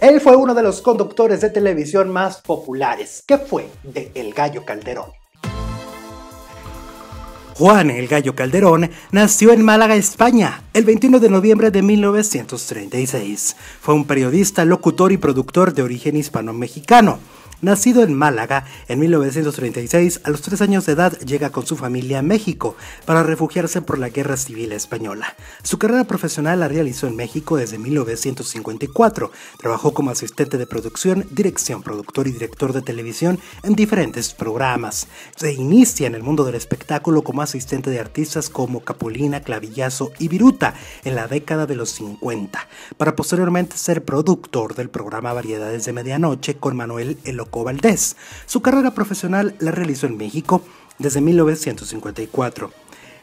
Él fue uno de los conductores de televisión más populares, que fue de El Gallo Calderón. Juan El Gallo Calderón nació en Málaga, España, el 21 de noviembre de 1936. Fue un periodista, locutor y productor de origen hispano-mexicano. Nacido en Málaga, en 1936, a los tres años de edad llega con su familia a México para refugiarse por la Guerra Civil Española. Su carrera profesional la realizó en México desde 1954. Trabajó como asistente de producción, dirección, productor y director de televisión en diferentes programas. Se inicia en el mundo del espectáculo como asistente de artistas como Capulina, Clavillazo y Viruta en la década de los 50, para posteriormente ser productor del programa Variedades de Medianoche con Manuel Elo su carrera profesional la realizó en México desde 1954.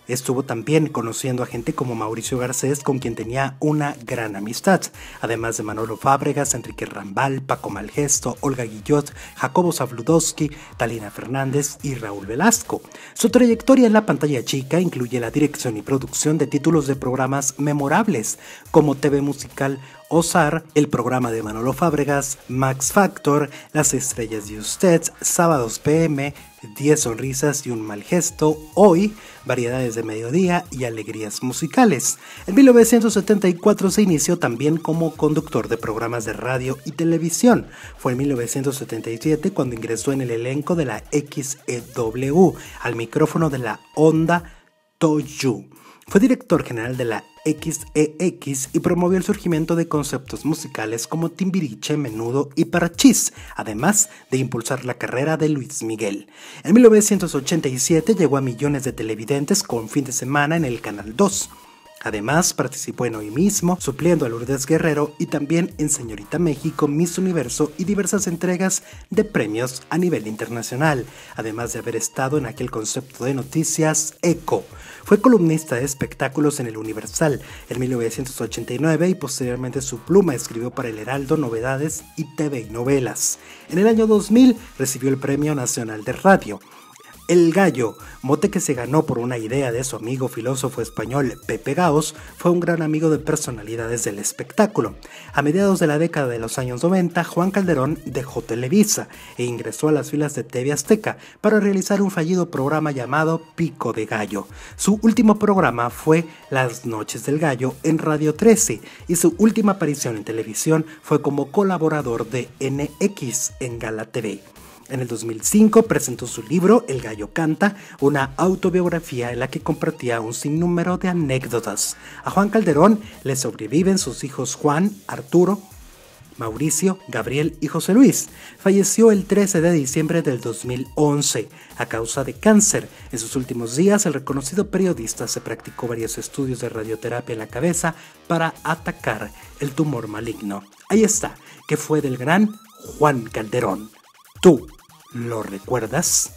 Estuvo también conociendo a gente como Mauricio Garcés, con quien tenía una gran amistad, además de Manolo Fábregas, Enrique Rambal, Paco Malgesto, Olga Guillot, Jacobo Zabludowski, Talina Fernández y Raúl Velasco. Su trayectoria en la pantalla chica incluye la dirección y producción de títulos de programas memorables como TV Musical Osar, el programa de Manolo Fábregas, Max Factor, Las Estrellas de Usted, Sábados PM, 10 sonrisas y un mal gesto, hoy, variedades de mediodía y alegrías musicales. En 1974 se inició también como conductor de programas de radio y televisión. Fue en 1977 cuando ingresó en el elenco de la XEW, al micrófono de la Onda Toyu. Fue director general de la XEX e y promovió el surgimiento de conceptos musicales como Timbiriche, Menudo y Parachís, además de impulsar la carrera de Luis Miguel. En 1987 llegó a millones de televidentes con fin de semana en el Canal 2. Además, participó en Hoy mismo, supliendo a Lourdes Guerrero y también en Señorita México, Miss Universo y diversas entregas de premios a nivel internacional, además de haber estado en aquel concepto de noticias ECO. Fue columnista de espectáculos en el Universal en 1989 y posteriormente su pluma escribió para el Heraldo Novedades y TV y Novelas. En el año 2000 recibió el Premio Nacional de Radio. El Gallo, mote que se ganó por una idea de su amigo filósofo español Pepe Gaos, fue un gran amigo de personalidades del espectáculo. A mediados de la década de los años 90, Juan Calderón dejó Televisa e ingresó a las filas de TV Azteca para realizar un fallido programa llamado Pico de Gallo. Su último programa fue Las Noches del Gallo en Radio 13 y su última aparición en televisión fue como colaborador de NX en Gala TV. En el 2005 presentó su libro El gallo canta, una autobiografía en la que compartía un sinnúmero de anécdotas. A Juan Calderón le sobreviven sus hijos Juan, Arturo, Mauricio, Gabriel y José Luis. Falleció el 13 de diciembre del 2011 a causa de cáncer. En sus últimos días, el reconocido periodista se practicó varios estudios de radioterapia en la cabeza para atacar el tumor maligno. Ahí está, que fue del gran Juan Calderón. Tú ¿Lo recuerdas?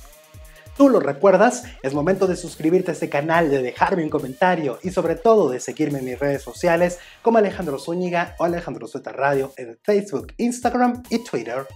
¿Tú lo recuerdas? Es momento de suscribirte a este canal, de dejarme un comentario y sobre todo de seguirme en mis redes sociales como Alejandro Zúñiga o Alejandro Sueta Radio en Facebook, Instagram y Twitter.